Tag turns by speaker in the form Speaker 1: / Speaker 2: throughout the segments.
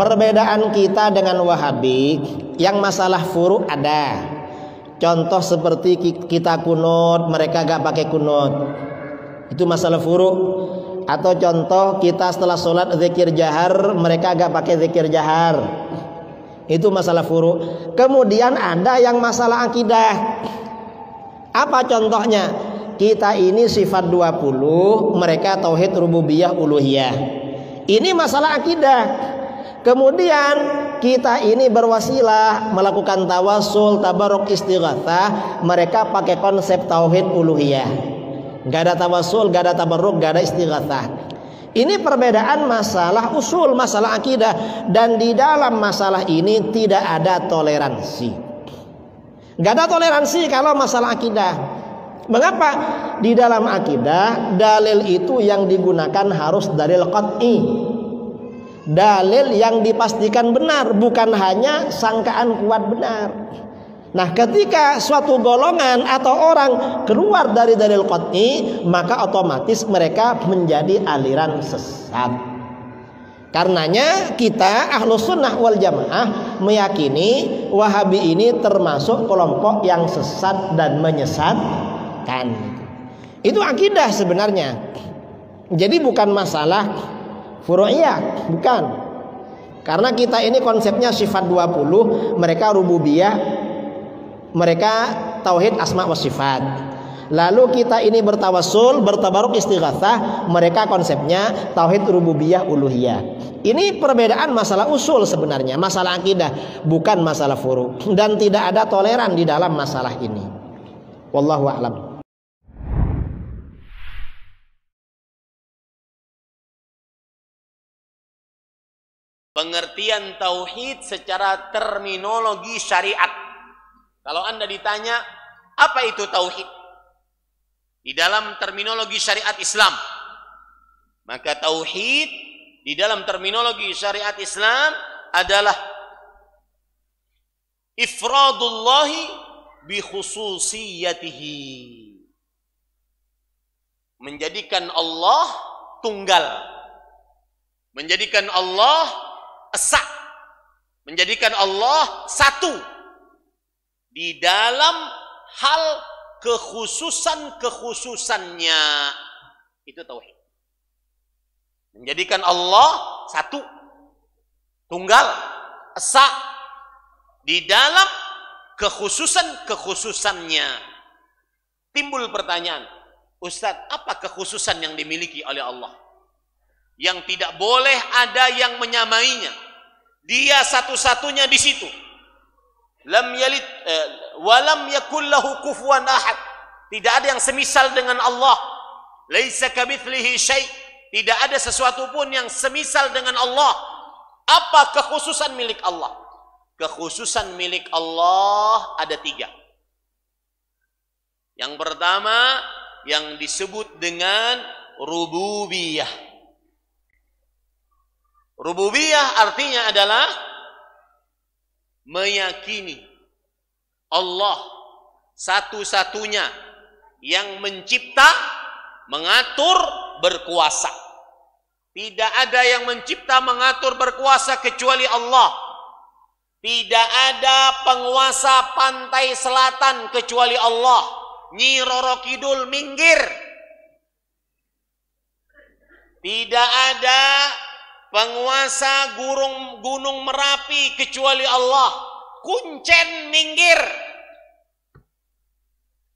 Speaker 1: Perbedaan kita dengan Wahabi yang masalah furu ada. Contoh seperti kita kunut, mereka gak pakai kunut. Itu masalah furu. Atau contoh kita setelah sholat zikir jahar, mereka gak pakai zikir jahar. Itu masalah furu. Kemudian ada yang masalah akidah. Apa contohnya? Kita ini sifat 20, mereka tauhid rububiyah uluhiyah. Ini masalah akidah. Kemudian kita ini berwasilah melakukan tawasul, tabarok, istighatsah, mereka pakai konsep tauhid uluhiyah. Gak ada tawasul, gak ada tabarok, gak ada istighatsah. Ini perbedaan masalah usul, masalah akidah dan di dalam masalah ini tidak ada toleransi. Gak ada toleransi kalau masalah akidah. Mengapa? Di dalam akidah dalil itu yang digunakan harus dalil qat'i dalil yang dipastikan benar bukan hanya sangkaan kuat benar Nah ketika suatu golongan atau orang keluar dari dalil qat'i Maka otomatis mereka menjadi aliran sesat Karenanya kita ahlu sunnah wal jamaah meyakini wahabi ini termasuk kelompok yang sesat dan menyesatkan Itu akidah sebenarnya Jadi bukan masalah Furu'iyah, bukan. Karena kita ini konsepnya sifat 20, mereka rububiyah, mereka tauhid asma wa sifat. Lalu kita ini bertawasul, bertabaruk istighatsah, mereka konsepnya tauhid rububiyah uluhiyah. Ini perbedaan masalah usul sebenarnya, masalah akidah, bukan masalah furu. Dan tidak ada toleran di dalam masalah ini. Wallahu a'lam. pengertian tauhid secara terminologi syariat.
Speaker 2: Kalau Anda ditanya, apa itu tauhid? Di dalam terminologi syariat Islam. Maka tauhid di dalam terminologi syariat Islam adalah ifradullahi bi khususiyatihi. Menjadikan Allah tunggal. Menjadikan Allah esa menjadikan Allah satu di dalam hal kekhususan-kekhususannya itu tauhid menjadikan Allah satu tunggal esa di dalam kekhususan-kekhususannya timbul pertanyaan Ustadz apa kekhususan yang dimiliki oleh Allah yang tidak boleh ada yang menyamainya. Dia satu-satunya di situ. Lam yalid eh, walam yakul lahu kufuwan ahad. Tidak ada yang semisal dengan Allah. Laisa kamitslihi syai. Tidak ada sesuatu pun yang semisal dengan Allah. Apa kekhususan milik Allah? Kekhususan milik Allah ada tiga. Yang pertama yang disebut dengan rububiyah Rububiyah artinya adalah meyakini Allah satu-satunya yang mencipta, mengatur, berkuasa. Tidak ada yang mencipta, mengatur, berkuasa kecuali Allah. Tidak ada penguasa pantai selatan kecuali Allah. Nyi Roro Kidul minggir. Tidak ada penguasa gurung, gunung Merapi kecuali Allah. Kuncen minggir.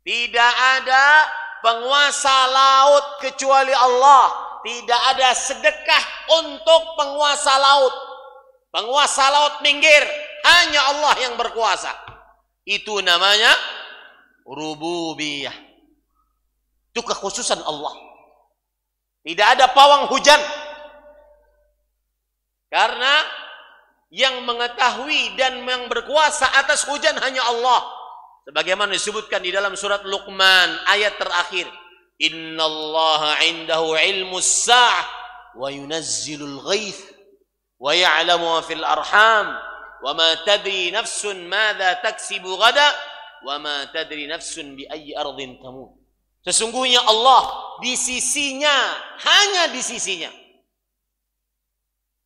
Speaker 2: Tidak ada penguasa laut kecuali Allah. Tidak ada sedekah untuk penguasa laut. Penguasa laut minggir. Hanya Allah yang berkuasa. Itu namanya rububiyah. Itu kekhususan Allah. Tidak ada pawang hujan. Karena yang mengetahui dan yang berkuasa atas hujan hanya Allah. Sebagaimana disebutkan di dalam surat Luqman ayat terakhir. Inna Allah indahu ilmu sa'ah wa yunazzilul ghaith wa ya'lamu fil arham wa ma tadri nafsun madha taksibu gada wa ma tadri nafsun bi ayyi ardin tamut. Sesungguhnya Allah di sisinya, hanya di sisinya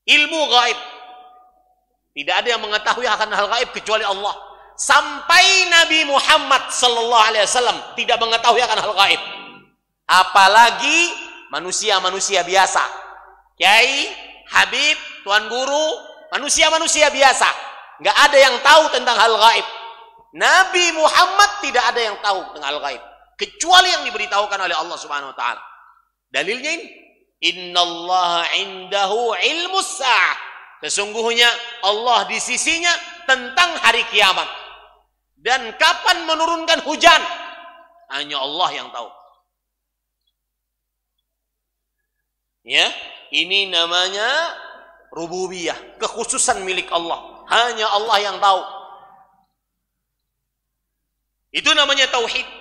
Speaker 2: Ilmu gaib. Tidak ada yang mengetahui akan hal gaib kecuali Allah. Sampai Nabi Muhammad sallallahu alaihi wasallam tidak mengetahui akan hal gaib. Apalagi manusia-manusia biasa. Kiai, Habib, Tuan Guru, manusia-manusia biasa. Nggak ada yang tahu tentang hal gaib. Nabi Muhammad tidak ada yang tahu tentang hal gaib. Kecuali yang diberitahukan oleh Allah subhanahu wa ta'ala. Dalilnya ini. Innallaha indahu ilmu sah. Sesungguhnya Allah di sisinya tentang hari kiamat. Dan kapan menurunkan hujan? Hanya Allah yang tahu. Ya, ini namanya rububiyah, kekhususan milik Allah. Hanya Allah yang tahu. Itu namanya tauhid.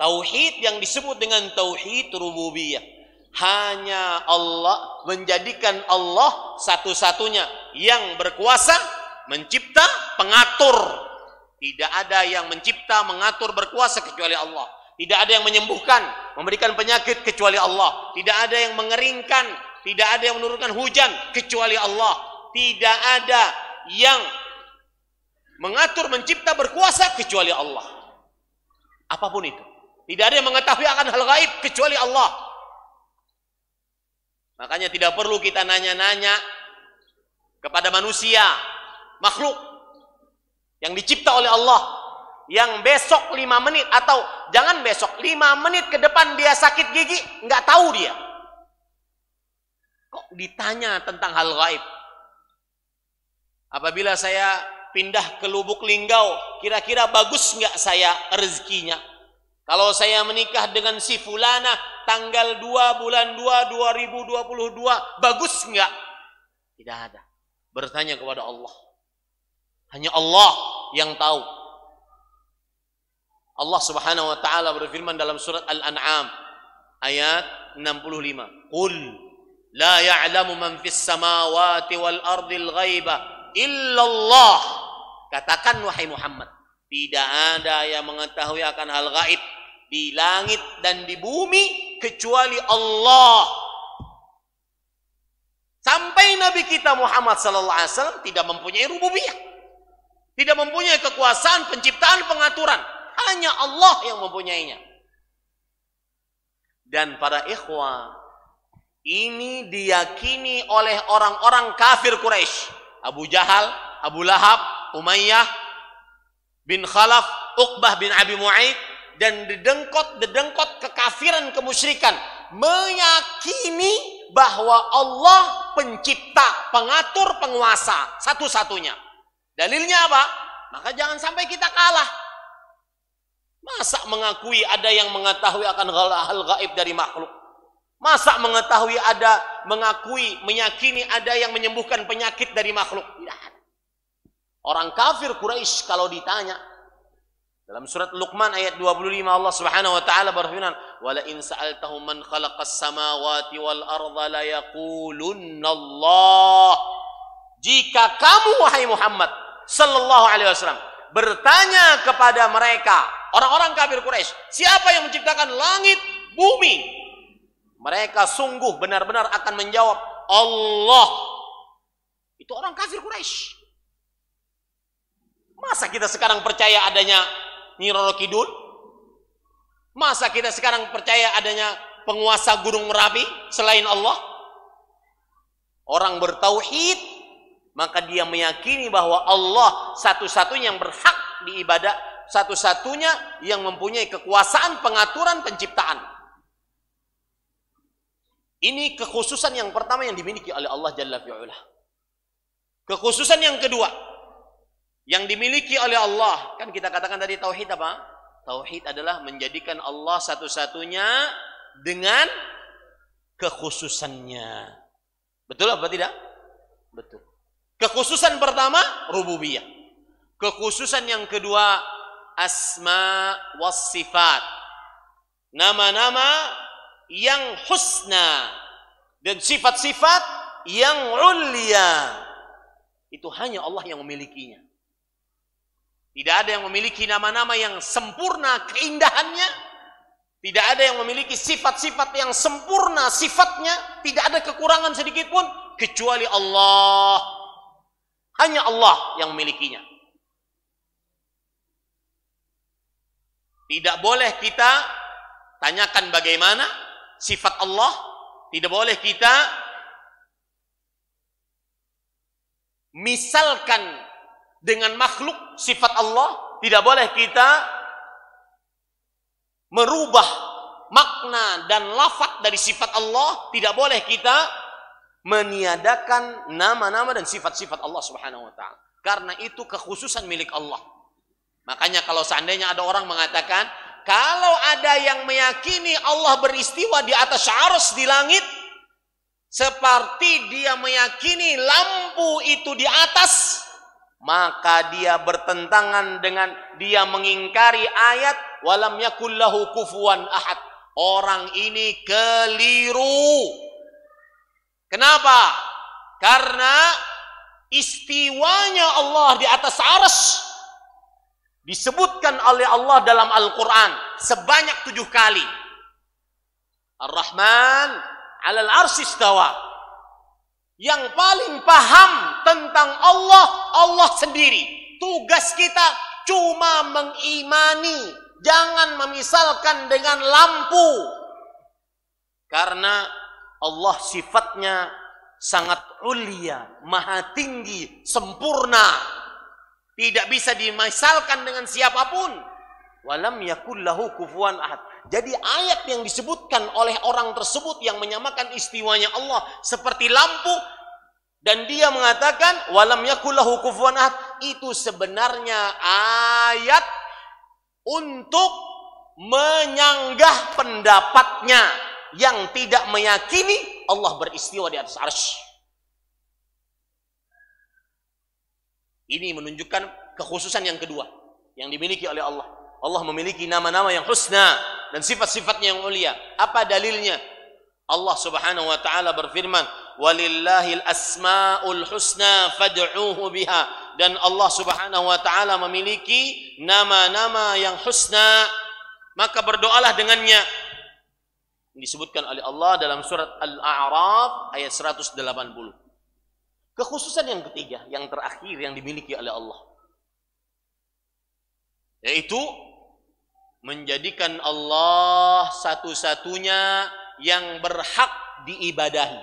Speaker 2: Tauhid yang disebut dengan tauhid rububiyah. Hanya Allah menjadikan Allah satu-satunya yang berkuasa, mencipta, pengatur. Tidak ada yang mencipta, mengatur, berkuasa kecuali Allah. Tidak ada yang menyembuhkan, memberikan penyakit kecuali Allah. Tidak ada yang mengeringkan, tidak ada yang menurunkan hujan kecuali Allah. Tidak ada yang mengatur, mencipta, berkuasa kecuali Allah. Apapun itu. Tidak ada yang mengetahui akan hal gaib kecuali Allah. Makanya tidak perlu kita nanya-nanya kepada manusia, makhluk yang dicipta oleh Allah yang besok lima menit atau jangan besok lima menit ke depan dia sakit gigi nggak tahu dia kok ditanya tentang hal gaib apabila saya pindah ke lubuk linggau kira-kira bagus nggak saya rezekinya kalau saya menikah dengan si fulana tanggal 2 bulan 2 2022, bagus nggak? Tidak ada. Bertanya kepada Allah. Hanya Allah yang tahu. Allah Subhanahu wa taala berfirman dalam surat Al-An'am ayat 65. Qul la ya'lamu man fis samawati wal ardil ghaiba illallah. Katakan wahai Muhammad, tidak ada yang mengetahui akan hal gaib di langit dan di bumi kecuali Allah. Sampai Nabi kita Muhammad sallallahu alaihi wasallam tidak mempunyai rububiyah. Tidak mempunyai kekuasaan penciptaan pengaturan. Hanya Allah yang mempunyainya. Dan para ikhwah ini diyakini oleh orang-orang kafir Quraisy. Abu Jahal, Abu Lahab, Umayyah bin Khalaf, Uqbah bin Abi Mu'aid dan didengkot dedengkot kekafiran kemusyrikan meyakini bahwa Allah pencipta, pengatur, penguasa satu-satunya. Dalilnya apa? Maka jangan sampai kita kalah. Masa mengakui ada yang mengetahui akan hal gaib dari makhluk? Masa mengetahui ada mengakui, meyakini ada yang menyembuhkan penyakit dari makhluk? Tidak Orang kafir Quraisy kalau ditanya, dalam surat Luqman ayat 25 Allah Subhanahu wa taala berfirman, "Wa la in sa'altahum man khalaqas samawati wal arda la Allah." Jika kamu wahai Muhammad sallallahu alaihi wasallam bertanya kepada mereka, orang-orang kafir Quraisy, siapa yang menciptakan langit, bumi? Mereka sungguh benar-benar akan menjawab, Allah. Itu orang kafir Quraisy. Masa kita sekarang percaya adanya Nyiroro Kidul? Masa kita sekarang percaya adanya penguasa Gunung Merapi selain Allah? Orang bertauhid, maka dia meyakini bahwa Allah satu-satunya yang berhak diibadah, satu-satunya yang mempunyai kekuasaan pengaturan penciptaan. Ini kekhususan yang pertama yang dimiliki oleh Allah Jalla fi'ullah. Kekhususan yang kedua, yang dimiliki oleh Allah. Kan kita katakan tadi tauhid apa? Tauhid adalah menjadikan Allah satu-satunya dengan kekhususannya. Betul apa tidak? Betul. Kekhususan pertama rububiyah. Kekhususan yang kedua asma was sifat. Nama-nama yang husna dan sifat-sifat yang ulia. Itu hanya Allah yang memilikinya. Tidak ada yang memiliki nama-nama yang sempurna keindahannya. Tidak ada yang memiliki sifat-sifat yang sempurna sifatnya. Tidak ada kekurangan sedikit pun kecuali Allah. Hanya Allah yang memilikinya. Tidak boleh kita tanyakan bagaimana sifat Allah. Tidak boleh kita misalkan dengan makhluk sifat Allah tidak boleh kita merubah makna dan lafat dari sifat Allah tidak boleh kita meniadakan nama-nama dan sifat-sifat Allah Subhanahu wa taala karena itu kekhususan milik Allah makanya kalau seandainya ada orang mengatakan kalau ada yang meyakini Allah beristiwa di atas arus di langit seperti dia meyakini lampu itu di atas maka dia bertentangan dengan dia mengingkari ayat walam yakullahu kufuwan ahad. Orang ini keliru. Kenapa? Karena istiwanya Allah di atas arsy disebutkan oleh Allah dalam Al-Qur'an sebanyak tujuh kali. Ar-Rahman 'alal arsy istawa. Yang paling paham tentang Allah, Allah sendiri. Tugas kita cuma mengimani, jangan memisalkan dengan lampu. Karena Allah sifatnya sangat ulia, maha tinggi, sempurna. Tidak bisa dimisalkan dengan siapapun. Walam yakullahu kufuan ahad. Jadi ayat yang disebutkan oleh orang tersebut yang menyamakan istiwanya Allah seperti lampu dan dia mengatakan walam yakulahu kufuwan ahad itu sebenarnya ayat untuk menyanggah pendapatnya yang tidak meyakini Allah beristiwa di atas arsy. Ini menunjukkan kekhususan yang kedua yang dimiliki oleh Allah. Allah memiliki nama-nama yang husna, dan sifat-sifatnya yang mulia. Apa dalilnya? Allah Subhanahu wa taala berfirman, "Walillahil asmaul husna fad'uuhu biha." Dan Allah Subhanahu wa taala memiliki nama-nama yang husna, maka berdoalah dengannya. Disebutkan oleh Allah dalam surat Al-A'raf ayat 180. Kekhususan yang ketiga, yang terakhir yang dimiliki oleh Allah yaitu menjadikan Allah satu-satunya yang berhak diibadahi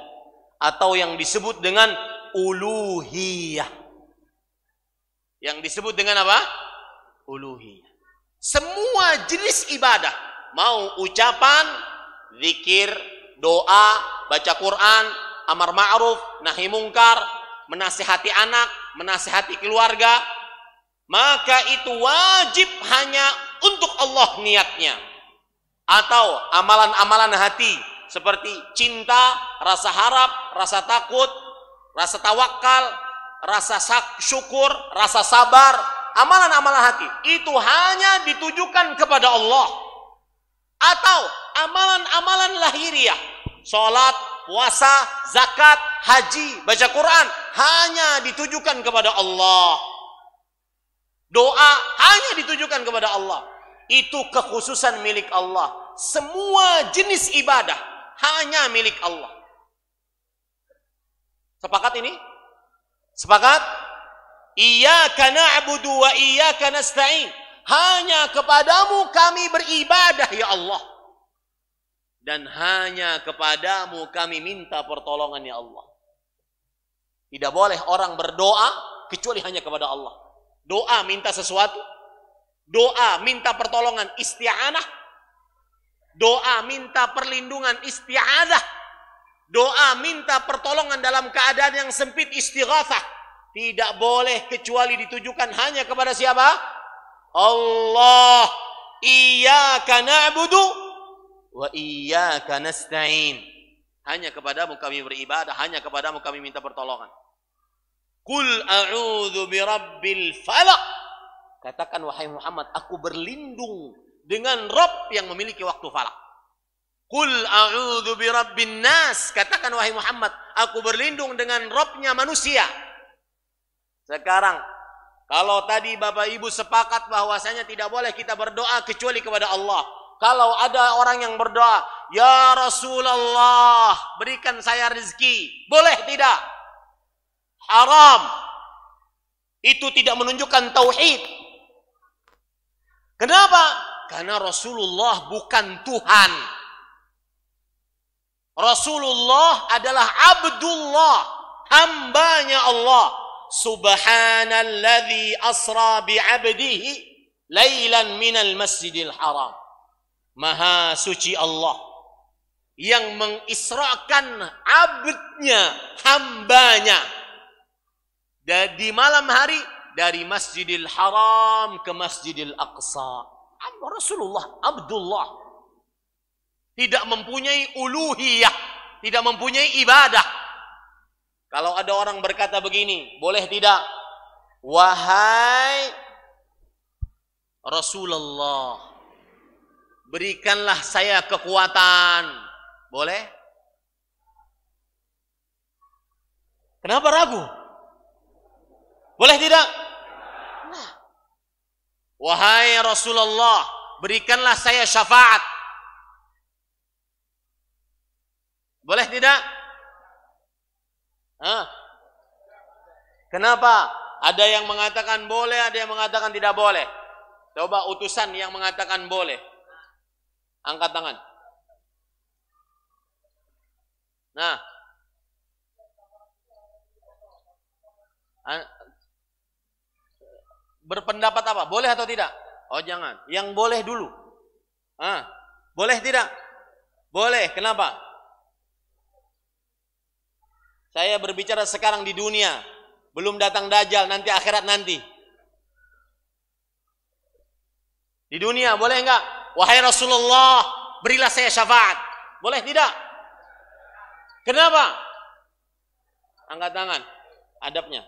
Speaker 2: atau yang disebut dengan uluhiyah. Yang disebut dengan apa? Uluhiyah. Semua jenis ibadah, mau ucapan, zikir, doa, baca Quran, amar ma'ruf, nahi mungkar, menasihati anak, menasihati keluarga, maka itu wajib hanya untuk Allah niatnya atau amalan-amalan hati seperti cinta, rasa harap, rasa takut, rasa tawakal, rasa syukur, rasa sabar, amalan-amalan hati itu hanya ditujukan kepada Allah atau amalan-amalan lahiriah, sholat, puasa, zakat, haji, baca Quran hanya ditujukan kepada Allah. Doa hanya ditujukan kepada Allah. Itu kekhususan milik Allah. Semua jenis ibadah hanya milik Allah. Sepakat ini? Sepakat? karena Abu na'budu wa karena nasta'in. Hanya kepadamu kami beribadah ya Allah. Dan hanya kepadamu kami minta pertolongan ya Allah. Tidak boleh orang berdoa kecuali hanya kepada Allah. Doa minta sesuatu. Doa minta pertolongan isti'anah. Doa minta perlindungan isti'adah. Doa minta pertolongan dalam keadaan yang sempit istighafah. Tidak boleh kecuali ditujukan hanya kepada siapa? Allah. Iyaka na'budu wa iyaka nasta'in. Hanya kepadamu kami beribadah, hanya kepadamu kami minta pertolongan. Kul bi rabbil falak. Katakan wahai Muhammad, aku berlindung dengan Rob yang memiliki waktu falak. Kul bi rabbin nas. Katakan wahai Muhammad, aku berlindung dengan Robnya manusia. Sekarang, kalau tadi Bapak Ibu sepakat bahwasanya tidak boleh kita berdoa kecuali kepada Allah. Kalau ada orang yang berdoa, Ya Rasulullah, berikan saya rezeki. Boleh tidak? haram. Itu tidak menunjukkan tauhid. Kenapa? Karena Rasulullah bukan Tuhan. Rasulullah adalah abdullah, hambanya Allah. Subhanalladzi asra bi'abdihi lailan minal masjidil haram. Maha suci Allah yang mengisrakan abdnya, hambanya di malam hari dari Masjidil Haram ke Masjidil Aqsa. Rasulullah Abdullah tidak mempunyai uluhiyah, tidak mempunyai ibadah. Kalau ada orang berkata begini, boleh tidak? Wahai Rasulullah, berikanlah saya kekuatan. Boleh? Kenapa ragu? Boleh tidak? Nah. Wahai Rasulullah, berikanlah saya syafaat. Boleh tidak? Hah? Kenapa? Ada yang mengatakan boleh, ada yang mengatakan tidak boleh. Coba utusan yang mengatakan boleh. Angkat tangan. Nah berpendapat apa? Boleh atau tidak? Oh jangan. Yang boleh dulu. Ah, boleh tidak? Boleh. Kenapa? Saya berbicara sekarang di dunia. Belum datang dajjal, nanti akhirat nanti. Di dunia boleh enggak? Wahai Rasulullah, berilah saya syafaat. Boleh tidak? Kenapa? Angkat tangan. Adabnya.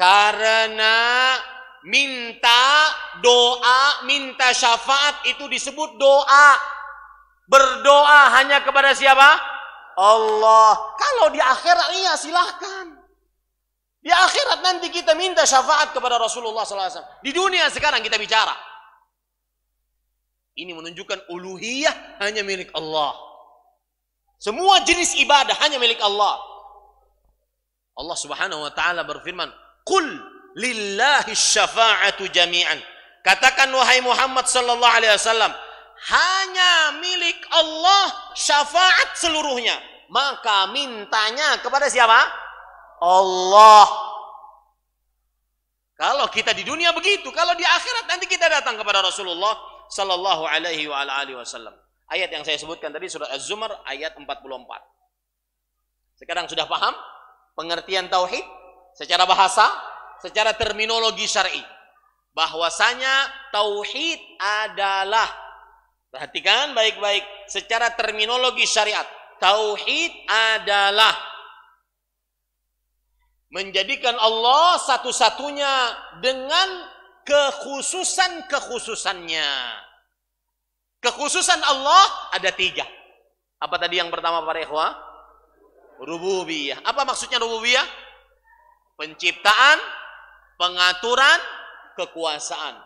Speaker 2: Karena minta doa, minta syafaat itu disebut doa. Berdoa hanya kepada siapa? Allah. Kalau di akhirat iya silahkan. Di akhirat nanti kita minta syafaat kepada Rasulullah SAW. Di dunia sekarang kita bicara. Ini menunjukkan uluhiyah hanya milik Allah. Semua jenis ibadah hanya milik Allah. Allah Subhanahu wa taala berfirman, Qul lillahi syafa'atu jami'an. Katakan wahai Muhammad sallallahu alaihi wasallam, hanya milik Allah syafaat seluruhnya. Maka mintanya kepada siapa? Allah. Kalau kita di dunia begitu, kalau di akhirat nanti kita datang kepada Rasulullah sallallahu alaihi wa alihi wasallam. Ayat yang saya sebutkan tadi surah Az-Zumar ayat 44. Sekarang sudah paham pengertian tauhid? secara bahasa, secara terminologi syar'i. Bahwasanya tauhid adalah perhatikan baik-baik secara terminologi syariat. Tauhid adalah menjadikan Allah satu-satunya dengan kekhususan-kekhususannya. Kekhususan Allah ada tiga. Apa tadi yang pertama para ikhwah? Rububiyah. Apa maksudnya rububiyah? penciptaan, pengaturan, kekuasaan.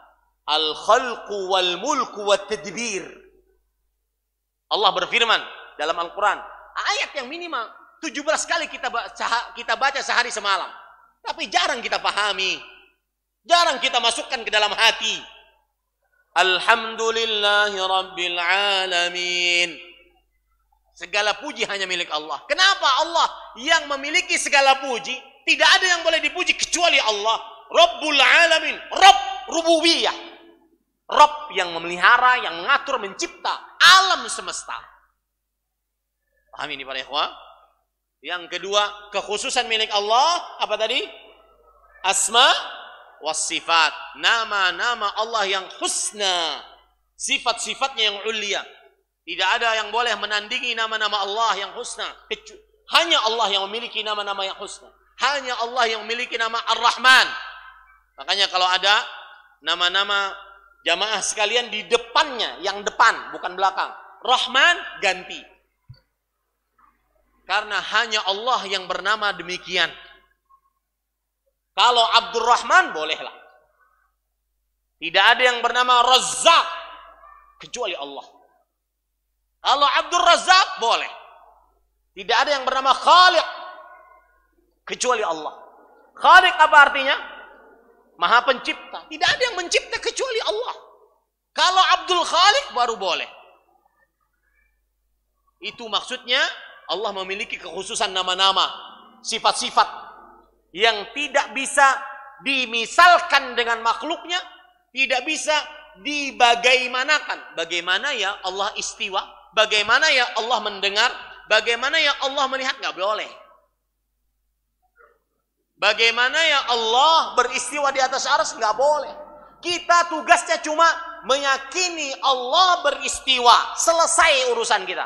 Speaker 2: Al-khalqu wal mulku wat tadbir. Allah berfirman dalam Al-Qur'an, ayat yang minimal 17 kali kita baca, kita baca sehari semalam. Tapi jarang kita pahami. Jarang kita masukkan ke dalam hati. Alhamdulillahi rabbil alamin. Segala puji hanya milik Allah. Kenapa Allah yang memiliki segala puji tidak ada yang boleh dipuji kecuali Allah Rabbul Alamin Rabb Rububiyah Rabb yang memelihara, yang mengatur, mencipta alam semesta paham ini para ikhwah yang kedua kekhususan milik Allah apa tadi asma wasifat nama-nama Allah yang husna sifat-sifatnya yang ulia tidak ada yang boleh menandingi nama-nama Allah yang husna hanya Allah yang memiliki nama-nama yang husna hanya Allah yang memiliki nama Ar-Rahman. Makanya kalau ada nama-nama jamaah sekalian di depannya, yang depan, bukan belakang. Rahman ganti. Karena hanya Allah yang bernama demikian. Kalau Abdurrahman bolehlah. Tidak ada yang bernama Razak kecuali Allah. Kalau Abdul Razak boleh. Tidak ada yang bernama Khaliq kecuali Allah. Khalik apa artinya? Maha pencipta. Tidak ada yang mencipta kecuali Allah. Kalau Abdul Khalik baru boleh. Itu maksudnya Allah memiliki kekhususan nama-nama, sifat-sifat yang tidak bisa dimisalkan dengan makhluknya, tidak bisa dibagaimanakan. Bagaimana ya Allah istiwa? Bagaimana ya Allah mendengar? Bagaimana ya Allah melihat? Gak boleh. Bagaimana ya Allah beristiwa di atas aras? Nggak boleh. Kita tugasnya cuma meyakini Allah beristiwa. Selesai urusan kita.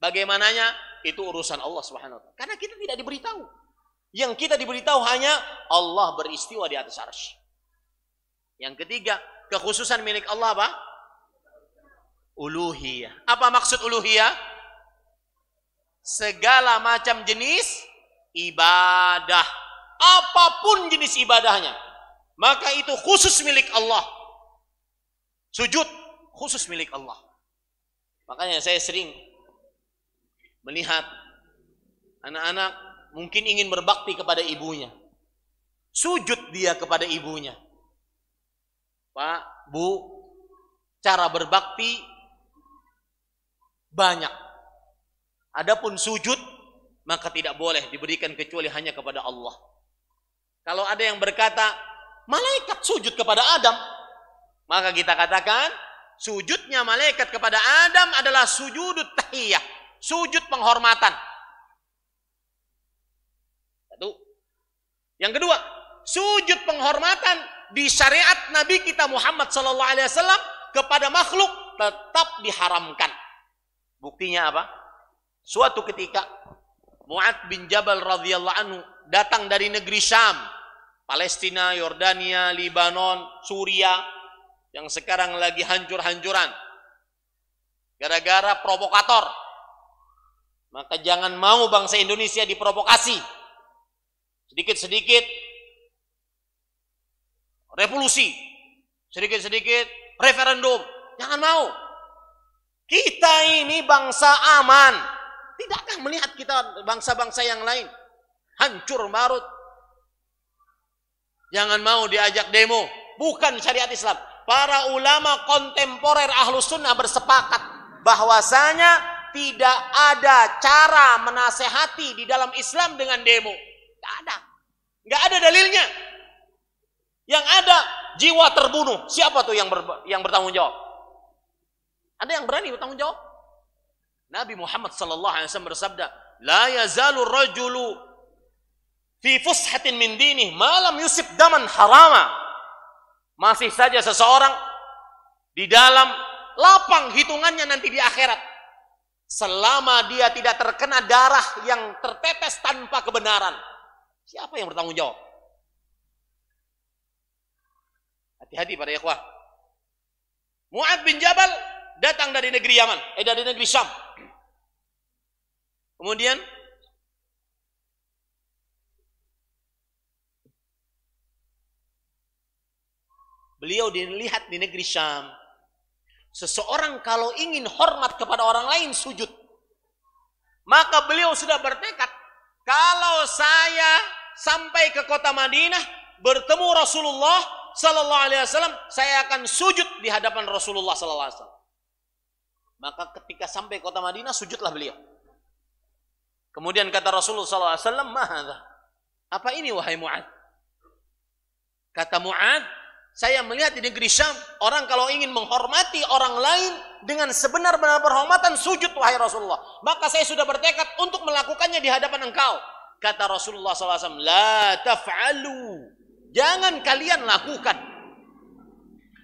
Speaker 2: Bagaimananya? Itu urusan Allah swt. Karena kita tidak diberitahu. Yang kita diberitahu hanya Allah beristiwa di atas arsy. Yang ketiga, kekhususan milik Allah apa? Uluhiyah. Apa maksud uluhiyah? Segala macam jenis ibadah apapun jenis ibadahnya maka itu khusus milik Allah sujud khusus milik Allah makanya saya sering melihat anak-anak mungkin ingin berbakti kepada ibunya sujud dia kepada ibunya Pak Bu cara berbakti banyak adapun sujud maka tidak boleh diberikan kecuali hanya kepada Allah. Kalau ada yang berkata, malaikat sujud kepada Adam, maka kita katakan, sujudnya malaikat kepada Adam adalah sujud tahiyah, sujud penghormatan. Satu. Yang kedua, sujud penghormatan di syariat Nabi kita Muhammad Sallallahu Alaihi Wasallam kepada makhluk tetap diharamkan. Buktinya apa? Suatu ketika Mu'ad bin Jabal radhiyallahu anhu datang dari negeri Syam, Palestina, Yordania, Lebanon, Suria yang sekarang lagi hancur-hancuran. Gara-gara provokator. Maka jangan mau bangsa Indonesia diprovokasi. Sedikit-sedikit revolusi, sedikit-sedikit referendum. Jangan mau. Kita ini bangsa aman. Tidakkah melihat kita bangsa-bangsa yang lain hancur marut? Jangan mau diajak demo, bukan syariat Islam. Para ulama kontemporer ahlus sunnah bersepakat bahwasanya tidak ada cara menasehati di dalam Islam dengan demo. Tidak ada. Nggak ada dalilnya. Yang ada jiwa terbunuh. Siapa tuh yang ber, yang bertanggung jawab? Ada yang berani bertanggung jawab? Nabi Muhammad sallallahu alaihi wasallam bersabda, "La yazalu rajulu fi fushatin min dinih malam yusib daman harama." Masih saja seseorang di dalam lapang hitungannya nanti di akhirat selama dia tidak terkena darah yang tertetes tanpa kebenaran. Siapa yang bertanggung jawab? Hati-hati para ikhwah. Mu'ad bin Jabal datang dari negeri Yaman, eh dari negeri Syam. Kemudian beliau dilihat di negeri Syam. Seseorang kalau ingin hormat kepada orang lain sujud. Maka beliau sudah bertekad. Kalau saya sampai ke kota Madinah bertemu Rasulullah Sallallahu Alaihi Wasallam, saya akan sujud di hadapan Rasulullah Sallallahu Alaihi Wasallam. Maka ketika sampai kota Madinah sujudlah beliau. Kemudian kata Rasulullah SAW, Mahadha. Apa ini wahai Mu'ad? Kata Mu'ad, saya melihat di negeri Syam, orang kalau ingin menghormati orang lain dengan sebenar-benar perhormatan sujud wahai Rasulullah. Maka saya sudah bertekad untuk melakukannya di hadapan engkau. Kata Rasulullah SAW, La taf'alu. Jangan kalian lakukan.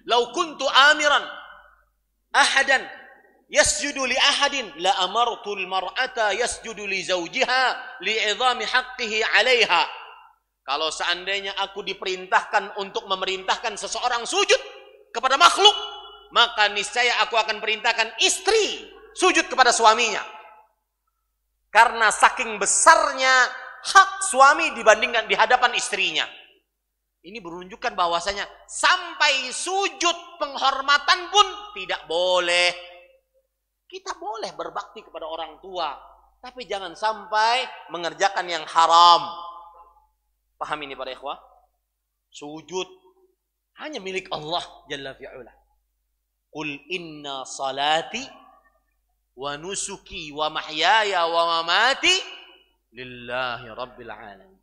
Speaker 2: Lau kuntu amiran ahadan yasjudu li ahadin la al mar'ata yasjudu li zawjiha li idhami haqqihi 'alaiha. Kalau seandainya aku diperintahkan untuk memerintahkan seseorang sujud kepada makhluk, maka niscaya aku akan perintahkan istri sujud kepada suaminya. Karena saking besarnya hak suami dibandingkan di hadapan istrinya. Ini menunjukkan bahwasanya sampai sujud penghormatan pun tidak boleh kita boleh berbakti kepada orang tua, tapi jangan sampai mengerjakan yang haram. Paham ini para ikhwah? Sujud hanya milik Allah Jalla fi'ala. Qul inna salati wa nusuki wa mahyaya wa mamati
Speaker 1: lillahi rabbil alamin.